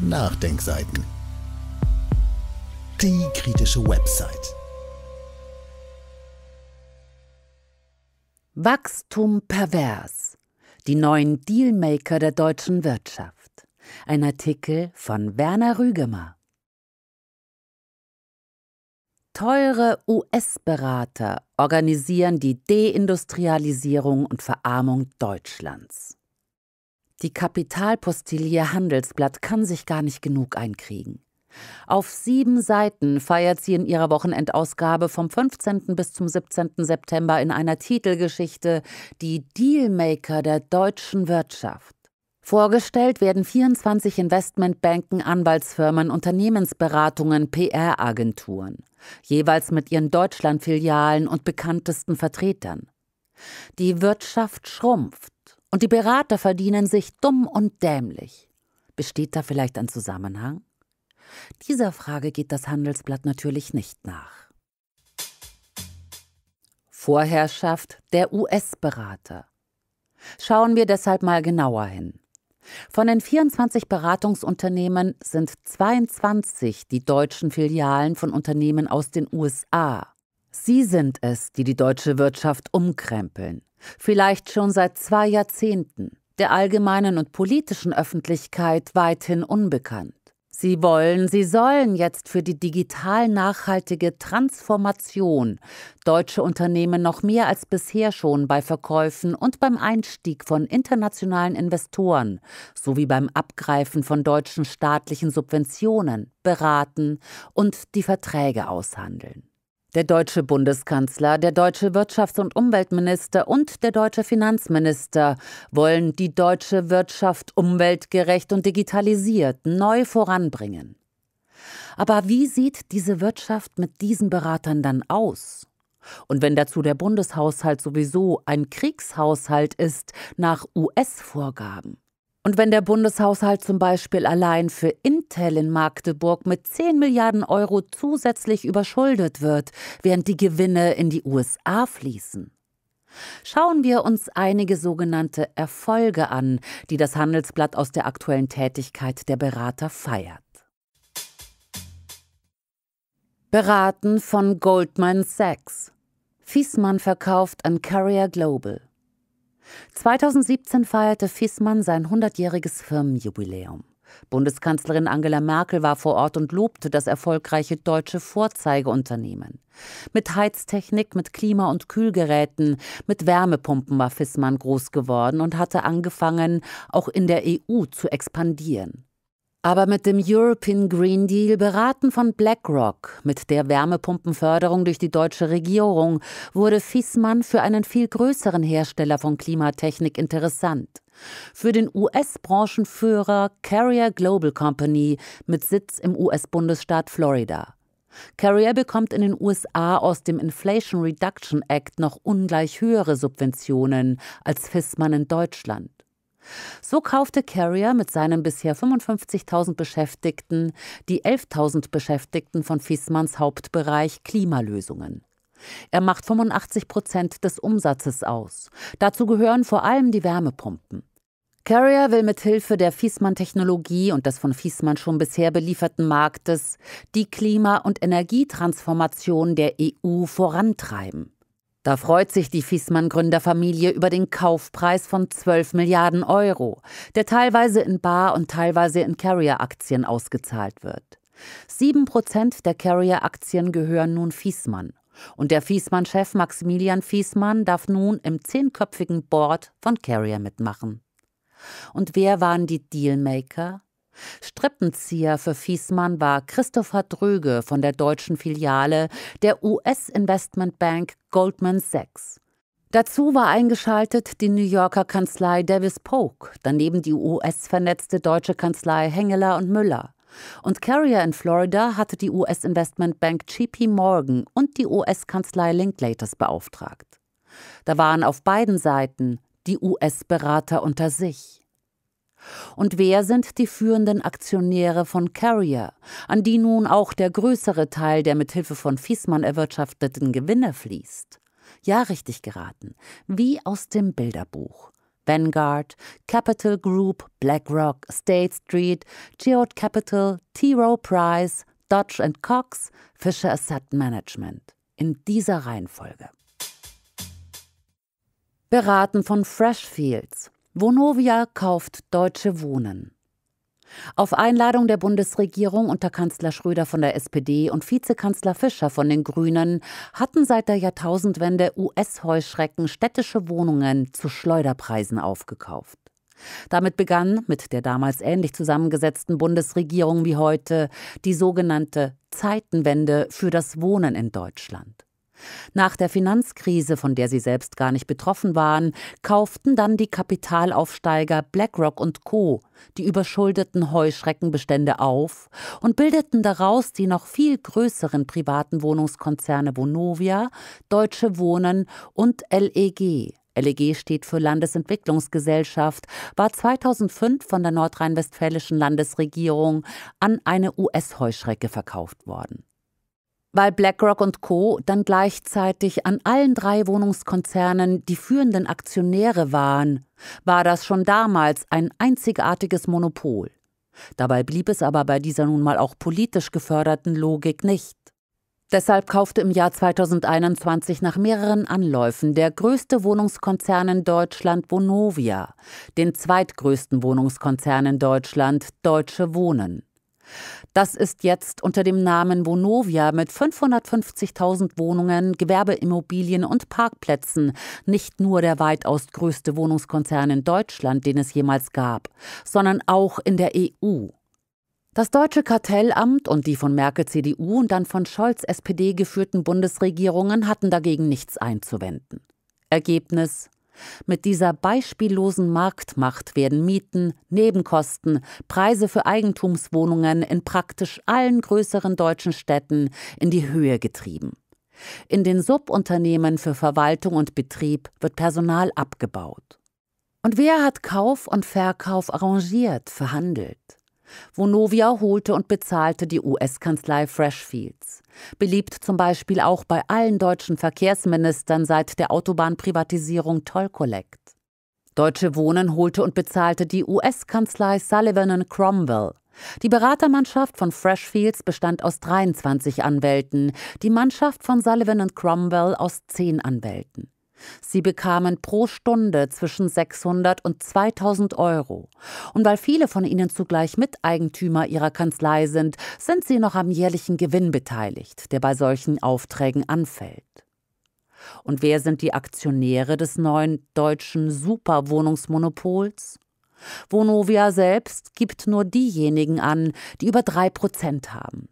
Nachdenkseiten. Die kritische Website. Wachstum pervers. Die neuen Dealmaker der deutschen Wirtschaft. Ein Artikel von Werner Rügemer. Teure US-Berater organisieren die Deindustrialisierung und Verarmung Deutschlands. Die Kapitalpostilie Handelsblatt kann sich gar nicht genug einkriegen. Auf sieben Seiten feiert sie in ihrer Wochenendausgabe vom 15. bis zum 17. September in einer Titelgeschichte die Dealmaker der deutschen Wirtschaft. Vorgestellt werden 24 Investmentbanken, Anwaltsfirmen, Unternehmensberatungen, PR-Agenturen, jeweils mit ihren Deutschlandfilialen und bekanntesten Vertretern. Die Wirtschaft schrumpft. Und die Berater verdienen sich dumm und dämlich. Besteht da vielleicht ein Zusammenhang? Dieser Frage geht das Handelsblatt natürlich nicht nach. Vorherrschaft der US-Berater. Schauen wir deshalb mal genauer hin. Von den 24 Beratungsunternehmen sind 22 die deutschen Filialen von Unternehmen aus den USA. Sie sind es, die die deutsche Wirtschaft umkrempeln vielleicht schon seit zwei Jahrzehnten, der allgemeinen und politischen Öffentlichkeit weithin unbekannt. Sie wollen, sie sollen jetzt für die digital nachhaltige Transformation deutsche Unternehmen noch mehr als bisher schon bei Verkäufen und beim Einstieg von internationalen Investoren sowie beim Abgreifen von deutschen staatlichen Subventionen beraten und die Verträge aushandeln. Der deutsche Bundeskanzler, der deutsche Wirtschafts- und Umweltminister und der deutsche Finanzminister wollen die deutsche Wirtschaft umweltgerecht und digitalisiert neu voranbringen. Aber wie sieht diese Wirtschaft mit diesen Beratern dann aus? Und wenn dazu der Bundeshaushalt sowieso ein Kriegshaushalt ist nach US-Vorgaben? Und wenn der Bundeshaushalt zum Beispiel allein für Intel in Magdeburg mit 10 Milliarden Euro zusätzlich überschuldet wird, während die Gewinne in die USA fließen. Schauen wir uns einige sogenannte Erfolge an, die das Handelsblatt aus der aktuellen Tätigkeit der Berater feiert. Beraten von Goldman Sachs. Fiesmann verkauft an Carrier Global. 2017 feierte Fissmann sein 100-jähriges Firmenjubiläum. Bundeskanzlerin Angela Merkel war vor Ort und lobte das erfolgreiche deutsche Vorzeigeunternehmen. Mit Heiztechnik, mit Klima- und Kühlgeräten, mit Wärmepumpen war Fissmann groß geworden und hatte angefangen, auch in der EU zu expandieren. Aber mit dem European Green Deal, beraten von BlackRock, mit der Wärmepumpenförderung durch die deutsche Regierung, wurde Fiesmann für einen viel größeren Hersteller von Klimatechnik interessant. Für den US-Branchenführer Carrier Global Company mit Sitz im US-Bundesstaat Florida. Carrier bekommt in den USA aus dem Inflation Reduction Act noch ungleich höhere Subventionen als Fissmann in Deutschland. So kaufte Carrier mit seinen bisher 55.000 Beschäftigten die 11.000 Beschäftigten von Fiesmanns Hauptbereich Klimalösungen. Er macht 85 Prozent des Umsatzes aus. Dazu gehören vor allem die Wärmepumpen. Carrier will mit Hilfe der Fiesmann-Technologie und des von Fiesmann schon bisher belieferten Marktes die Klima- und Energietransformation der EU vorantreiben. Da freut sich die Fiesmann-Gründerfamilie über den Kaufpreis von 12 Milliarden Euro, der teilweise in Bar- und teilweise in Carrier-Aktien ausgezahlt wird. Sieben Prozent der Carrier-Aktien gehören nun Fiesmann. Und der Fiesmann-Chef Maximilian Fiesmann darf nun im zehnköpfigen Board von Carrier mitmachen. Und wer waren die Dealmaker? Strippenzieher für Fiesmann war Christopher Dröge von der deutschen Filiale der US-Investmentbank Goldman Sachs. Dazu war eingeschaltet die New Yorker Kanzlei Davis Polk, daneben die US-vernetzte deutsche Kanzlei Hengeler und Müller. Und Carrier in Florida hatte die US-Investmentbank JP Morgan und die US-Kanzlei Linklaters beauftragt. Da waren auf beiden Seiten die US-Berater unter sich. Und wer sind die führenden Aktionäre von Carrier, an die nun auch der größere Teil der mit Hilfe von Fiesmann erwirtschafteten Gewinne fließt? Ja, richtig geraten. Wie aus dem Bilderbuch. Vanguard, Capital Group, BlackRock, State Street, Geode Capital, T. Rowe Price, Dodge Cox, Fisher Asset Management. In dieser Reihenfolge. Beraten von Freshfields, Vonovia kauft Deutsche Wohnen. Auf Einladung der Bundesregierung unter Kanzler Schröder von der SPD und Vizekanzler Fischer von den Grünen hatten seit der Jahrtausendwende US-Heuschrecken städtische Wohnungen zu Schleuderpreisen aufgekauft. Damit begann mit der damals ähnlich zusammengesetzten Bundesregierung wie heute die sogenannte Zeitenwende für das Wohnen in Deutschland. Nach der Finanzkrise, von der sie selbst gar nicht betroffen waren, kauften dann die Kapitalaufsteiger BlackRock und Co. die überschuldeten Heuschreckenbestände auf und bildeten daraus die noch viel größeren privaten Wohnungskonzerne Vonovia, Deutsche Wohnen und LEG. LEG steht für Landesentwicklungsgesellschaft, war 2005 von der nordrhein-westfälischen Landesregierung an eine US-Heuschrecke verkauft worden weil BlackRock und Co. dann gleichzeitig an allen drei Wohnungskonzernen die führenden Aktionäre waren, war das schon damals ein einzigartiges Monopol. Dabei blieb es aber bei dieser nun mal auch politisch geförderten Logik nicht. Deshalb kaufte im Jahr 2021 nach mehreren Anläufen der größte Wohnungskonzern in Deutschland Vonovia, den zweitgrößten Wohnungskonzern in Deutschland Deutsche Wohnen. Das ist jetzt unter dem Namen Vonovia mit 550.000 Wohnungen, Gewerbeimmobilien und Parkplätzen nicht nur der weitaus größte Wohnungskonzern in Deutschland, den es jemals gab, sondern auch in der EU. Das deutsche Kartellamt und die von Merkel CDU und dann von Scholz SPD geführten Bundesregierungen hatten dagegen nichts einzuwenden. Ergebnis mit dieser beispiellosen Marktmacht werden Mieten, Nebenkosten, Preise für Eigentumswohnungen in praktisch allen größeren deutschen Städten in die Höhe getrieben. In den Subunternehmen für Verwaltung und Betrieb wird Personal abgebaut. Und wer hat Kauf und Verkauf arrangiert, verhandelt? Vonovia holte und bezahlte die US-Kanzlei Freshfields. Beliebt zum Beispiel auch bei allen deutschen Verkehrsministern seit der Autobahnprivatisierung Toll Deutsche Wohnen holte und bezahlte die US-Kanzlei Sullivan Cromwell. Die Beratermannschaft von Freshfields bestand aus 23 Anwälten, die Mannschaft von Sullivan Cromwell aus 10 Anwälten. Sie bekamen pro Stunde zwischen 600 und 2000 Euro. Und weil viele von ihnen zugleich Miteigentümer ihrer Kanzlei sind, sind sie noch am jährlichen Gewinn beteiligt, der bei solchen Aufträgen anfällt. Und wer sind die Aktionäre des neuen deutschen Superwohnungsmonopols? Vonovia selbst gibt nur diejenigen an, die über drei Prozent haben.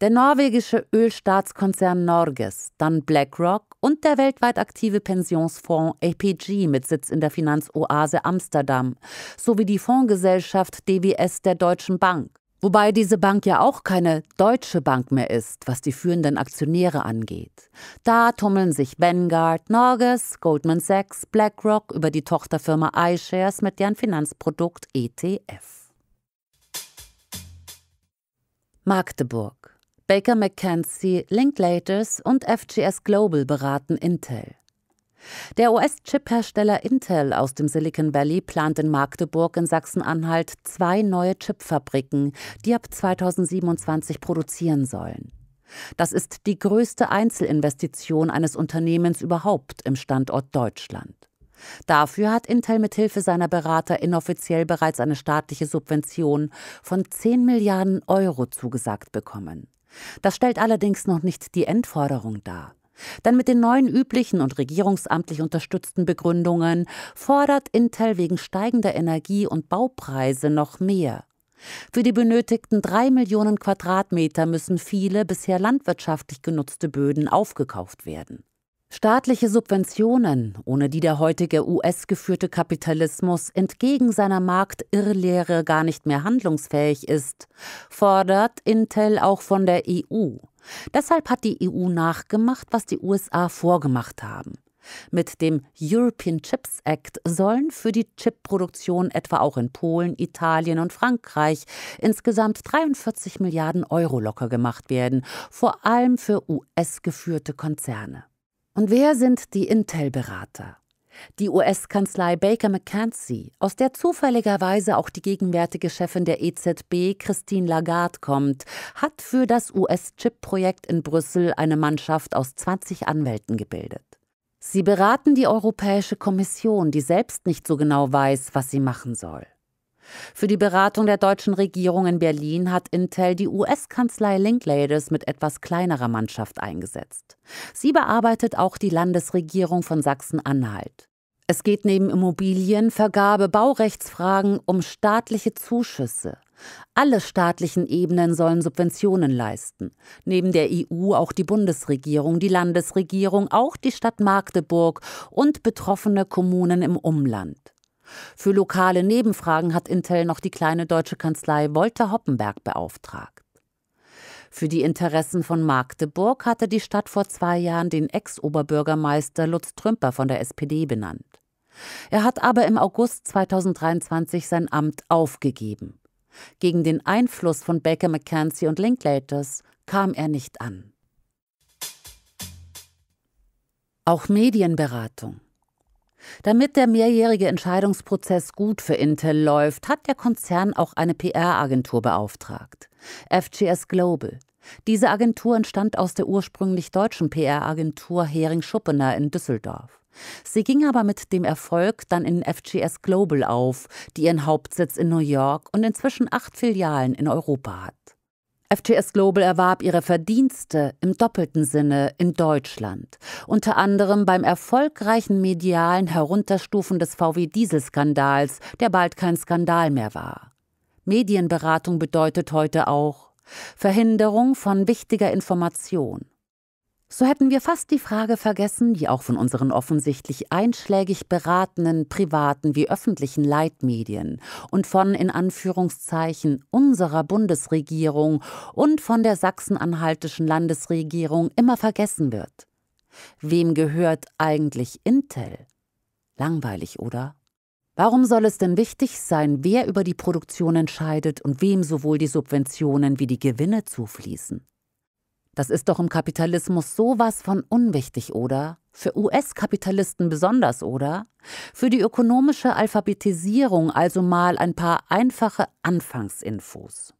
Der norwegische Ölstaatskonzern Norges, dann BlackRock und der weltweit aktive Pensionsfonds APG mit Sitz in der Finanzoase Amsterdam sowie die Fondsgesellschaft DWS der Deutschen Bank. Wobei diese Bank ja auch keine deutsche Bank mehr ist, was die führenden Aktionäre angeht. Da tummeln sich Vanguard, Norges, Goldman Sachs, BlackRock über die Tochterfirma iShares mit deren Finanzprodukt ETF. Magdeburg Baker McKenzie, Linklaters und FGS Global beraten Intel. Der US-Chip-Hersteller Intel aus dem Silicon Valley plant in Magdeburg in Sachsen-Anhalt zwei neue Chipfabriken, die ab 2027 produzieren sollen. Das ist die größte Einzelinvestition eines Unternehmens überhaupt im Standort Deutschland. Dafür hat Intel mithilfe seiner Berater inoffiziell bereits eine staatliche Subvention von 10 Milliarden Euro zugesagt bekommen. Das stellt allerdings noch nicht die Endforderung dar. Denn mit den neuen üblichen und regierungsamtlich unterstützten Begründungen fordert Intel wegen steigender Energie- und Baupreise noch mehr. Für die benötigten drei Millionen Quadratmeter müssen viele bisher landwirtschaftlich genutzte Böden aufgekauft werden. Staatliche Subventionen, ohne die der heutige US-geführte Kapitalismus entgegen seiner Marktirrlehre gar nicht mehr handlungsfähig ist, fordert Intel auch von der EU. Deshalb hat die EU nachgemacht, was die USA vorgemacht haben. Mit dem European Chips Act sollen für die Chipproduktion etwa auch in Polen, Italien und Frankreich insgesamt 43 Milliarden Euro locker gemacht werden, vor allem für US-geführte Konzerne. Und wer sind die Intel-Berater? Die US-Kanzlei Baker McKenzie, aus der zufälligerweise auch die gegenwärtige Chefin der EZB, Christine Lagarde, kommt, hat für das US-Chip-Projekt in Brüssel eine Mannschaft aus 20 Anwälten gebildet. Sie beraten die Europäische Kommission, die selbst nicht so genau weiß, was sie machen soll. Für die Beratung der deutschen Regierung in Berlin hat Intel die US-Kanzlei Linklaters mit etwas kleinerer Mannschaft eingesetzt. Sie bearbeitet auch die Landesregierung von Sachsen-Anhalt. Es geht neben Immobilien, Vergabe, Baurechtsfragen um staatliche Zuschüsse. Alle staatlichen Ebenen sollen Subventionen leisten. Neben der EU auch die Bundesregierung, die Landesregierung, auch die Stadt Magdeburg und betroffene Kommunen im Umland. Für lokale Nebenfragen hat Intel noch die kleine deutsche Kanzlei Wolter Hoppenberg beauftragt. Für die Interessen von Magdeburg hatte die Stadt vor zwei Jahren den Ex-Oberbürgermeister Lutz Trümper von der SPD benannt. Er hat aber im August 2023 sein Amt aufgegeben. Gegen den Einfluss von Baker McKenzie und Linklaters kam er nicht an. Auch Medienberatung. Damit der mehrjährige Entscheidungsprozess gut für Intel läuft, hat der Konzern auch eine PR-Agentur beauftragt, FGS Global. Diese Agentur entstand aus der ursprünglich deutschen PR-Agentur Hering Schuppener in Düsseldorf. Sie ging aber mit dem Erfolg dann in FGS Global auf, die ihren Hauptsitz in New York und inzwischen acht Filialen in Europa hat. FTS Global erwarb ihre Verdienste im doppelten Sinne in Deutschland, unter anderem beim erfolgreichen medialen Herunterstufen des VW-Dieselskandals, der bald kein Skandal mehr war. Medienberatung bedeutet heute auch Verhinderung von wichtiger Information, so hätten wir fast die Frage vergessen, die auch von unseren offensichtlich einschlägig beratenen privaten wie öffentlichen Leitmedien und von in Anführungszeichen unserer Bundesregierung und von der sachsen-anhaltischen Landesregierung immer vergessen wird. Wem gehört eigentlich Intel? Langweilig, oder? Warum soll es denn wichtig sein, wer über die Produktion entscheidet und wem sowohl die Subventionen wie die Gewinne zufließen? Das ist doch im Kapitalismus sowas von unwichtig, oder? Für US-Kapitalisten besonders, oder? Für die ökonomische Alphabetisierung also mal ein paar einfache Anfangsinfos.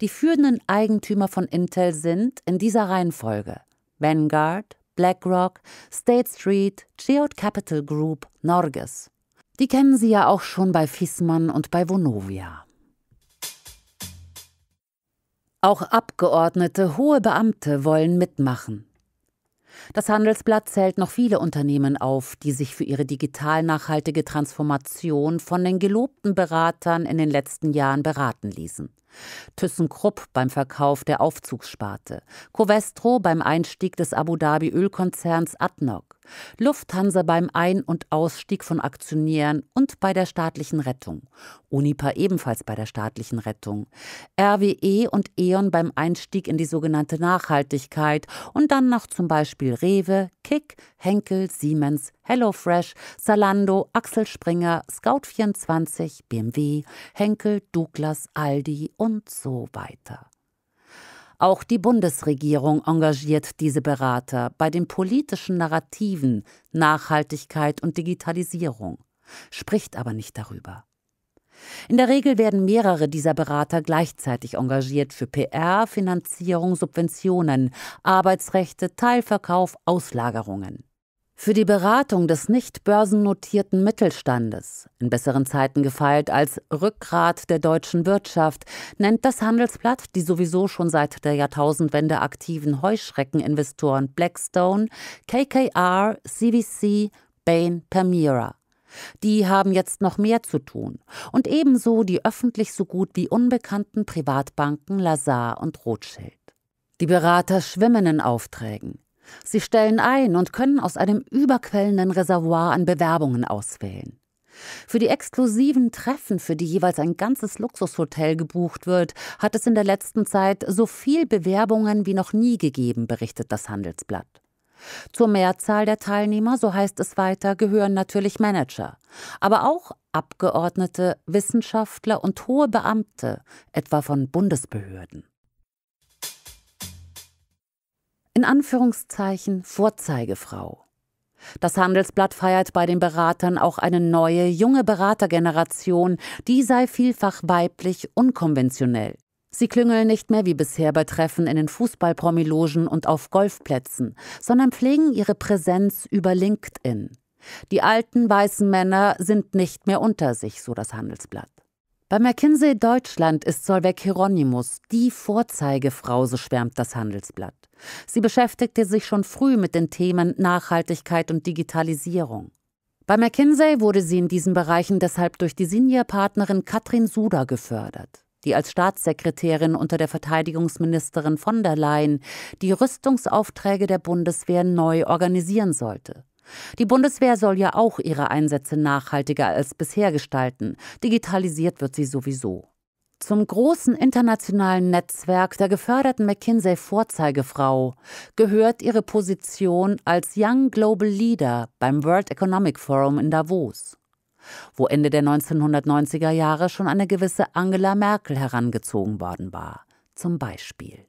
Die führenden Eigentümer von Intel sind in dieser Reihenfolge Vanguard, BlackRock, State Street, Geod Capital Group, Norges. Die kennen Sie ja auch schon bei Fiesmann und bei Vonovia. Auch Abgeordnete, hohe Beamte wollen mitmachen. Das Handelsblatt zählt noch viele Unternehmen auf, die sich für ihre digital nachhaltige Transformation von den gelobten Beratern in den letzten Jahren beraten ließen. ThyssenKrupp beim Verkauf der Aufzugssparte, Covestro beim Einstieg des Abu Dhabi Ölkonzerns ADNOC, Lufthansa beim Ein- und Ausstieg von Aktionären und bei der staatlichen Rettung, Unipa ebenfalls bei der staatlichen Rettung, RWE und E.ON beim Einstieg in die sogenannte Nachhaltigkeit und dann noch zum Beispiel Rewe, Kick, Henkel, Siemens, HelloFresh, Salando, Axel Springer, Scout24, BMW, Henkel, Douglas, Aldi und so weiter. Auch die Bundesregierung engagiert diese Berater bei den politischen Narrativen Nachhaltigkeit und Digitalisierung, spricht aber nicht darüber. In der Regel werden mehrere dieser Berater gleichzeitig engagiert für PR, Finanzierung, Subventionen, Arbeitsrechte, Teilverkauf, Auslagerungen. Für die Beratung des nicht börsennotierten Mittelstandes, in besseren Zeiten gefeilt als Rückgrat der deutschen Wirtschaft, nennt das Handelsblatt die sowieso schon seit der Jahrtausendwende aktiven Heuschreckeninvestoren Blackstone, KKR, CVC, Bain Permira. Die haben jetzt noch mehr zu tun. Und ebenso die öffentlich so gut wie unbekannten Privatbanken Lazar und Rothschild. Die Berater schwimmen in Aufträgen. Sie stellen ein und können aus einem überquellenden Reservoir an Bewerbungen auswählen. Für die exklusiven Treffen, für die jeweils ein ganzes Luxushotel gebucht wird, hat es in der letzten Zeit so viel Bewerbungen wie noch nie gegeben, berichtet das Handelsblatt. Zur Mehrzahl der Teilnehmer, so heißt es weiter, gehören natürlich Manager, aber auch Abgeordnete, Wissenschaftler und hohe Beamte, etwa von Bundesbehörden in Anführungszeichen Vorzeigefrau. Das Handelsblatt feiert bei den Beratern auch eine neue, junge Beratergeneration, die sei vielfach weiblich unkonventionell. Sie klüngeln nicht mehr wie bisher bei Treffen in den Fußballpromilogen und auf Golfplätzen, sondern pflegen ihre Präsenz über LinkedIn. Die alten weißen Männer sind nicht mehr unter sich, so das Handelsblatt. Bei McKinsey Deutschland ist Solveig Hieronymus die Vorzeigefrau, so schwärmt das Handelsblatt. Sie beschäftigte sich schon früh mit den Themen Nachhaltigkeit und Digitalisierung. Bei McKinsey wurde sie in diesen Bereichen deshalb durch die Seniorpartnerin Katrin Suda gefördert, die als Staatssekretärin unter der Verteidigungsministerin von der Leyen die Rüstungsaufträge der Bundeswehr neu organisieren sollte. Die Bundeswehr soll ja auch ihre Einsätze nachhaltiger als bisher gestalten. Digitalisiert wird sie sowieso. Zum großen internationalen Netzwerk der geförderten McKinsey-Vorzeigefrau gehört ihre Position als Young Global Leader beim World Economic Forum in Davos, wo Ende der 1990er Jahre schon eine gewisse Angela Merkel herangezogen worden war, zum Beispiel.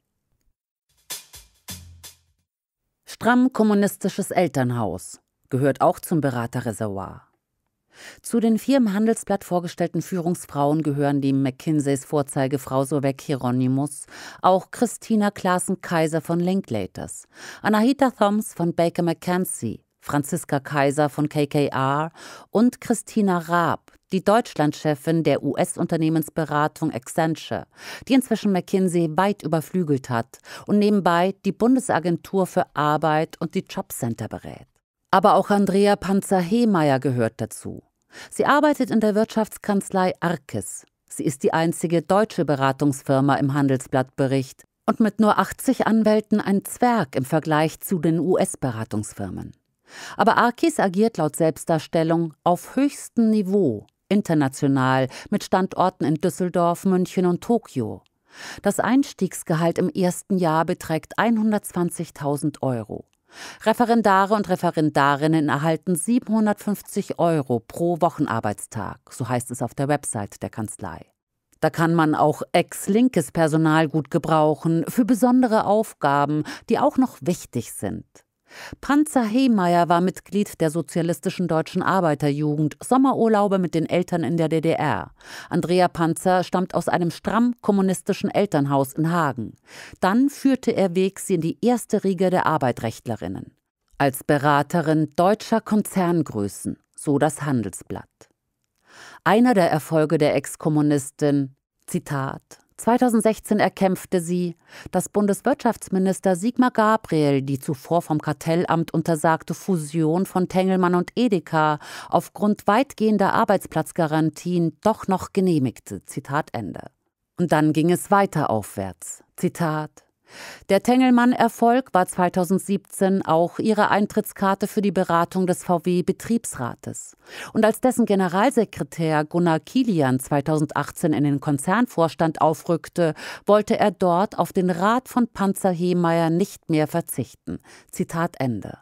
Stramm kommunistisches Elternhaus gehört auch zum Beraterreservoir. Zu den vier im Handelsblatt vorgestellten Führungsfrauen gehören die McKinseys Vorzeigefrau Sovek Hieronymus, auch Christina Klaassen-Kaiser von Linklaters, Anahita Thoms von Baker McKenzie, Franziska Kaiser von KKR und Christina Raab, die Deutschlandchefin der US-Unternehmensberatung Accenture, die inzwischen McKinsey weit überflügelt hat und nebenbei die Bundesagentur für Arbeit und die Jobcenter berät. Aber auch Andrea Panzer-Hemeyer gehört dazu. Sie arbeitet in der Wirtschaftskanzlei Arkes. Sie ist die einzige deutsche Beratungsfirma im Handelsblattbericht und mit nur 80 Anwälten ein Zwerg im Vergleich zu den US-Beratungsfirmen. Aber Arkis agiert laut Selbstdarstellung auf höchstem Niveau, international, mit Standorten in Düsseldorf, München und Tokio. Das Einstiegsgehalt im ersten Jahr beträgt 120.000 Euro. Referendare und Referendarinnen erhalten 750 Euro pro Wochenarbeitstag, so heißt es auf der Website der Kanzlei. Da kann man auch ex-linkes Personal gut gebrauchen für besondere Aufgaben, die auch noch wichtig sind. Panzer Hehmeier war Mitglied der Sozialistischen Deutschen Arbeiterjugend, Sommerurlaube mit den Eltern in der DDR. Andrea Panzer stammt aus einem stramm kommunistischen Elternhaus in Hagen. Dann führte er Weg sie in die erste Riege der Arbeitrechtlerinnen. Als Beraterin deutscher Konzerngrößen, so das Handelsblatt. Einer der Erfolge der Ex-Kommunistin, Zitat, 2016 erkämpfte sie, dass Bundeswirtschaftsminister Sigmar Gabriel die zuvor vom Kartellamt untersagte Fusion von Tengelmann und Edeka aufgrund weitgehender Arbeitsplatzgarantien doch noch genehmigte. Zitat Ende. Und dann ging es weiter aufwärts. Zitat der Tengelmann-Erfolg war 2017 auch ihre Eintrittskarte für die Beratung des VW-Betriebsrates. Und als dessen Generalsekretär Gunnar Kilian 2018 in den Konzernvorstand aufrückte, wollte er dort auf den Rat von Panzer Hemeyer nicht mehr verzichten. Zitat Ende.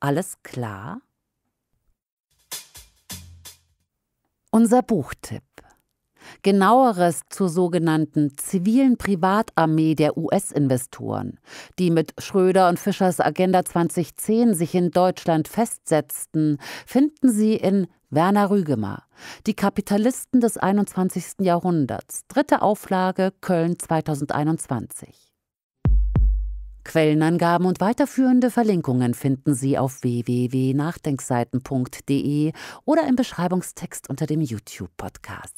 Alles klar? Unser Buchtipp. Genaueres zur sogenannten zivilen Privatarmee der US-Investoren, die mit Schröder und Fischers Agenda 2010 sich in Deutschland festsetzten, finden Sie in Werner Rügemer, Die Kapitalisten des 21. Jahrhunderts, dritte Auflage, Köln 2021. Quellenangaben und weiterführende Verlinkungen finden Sie auf www.nachdenkseiten.de oder im Beschreibungstext unter dem YouTube-Podcast.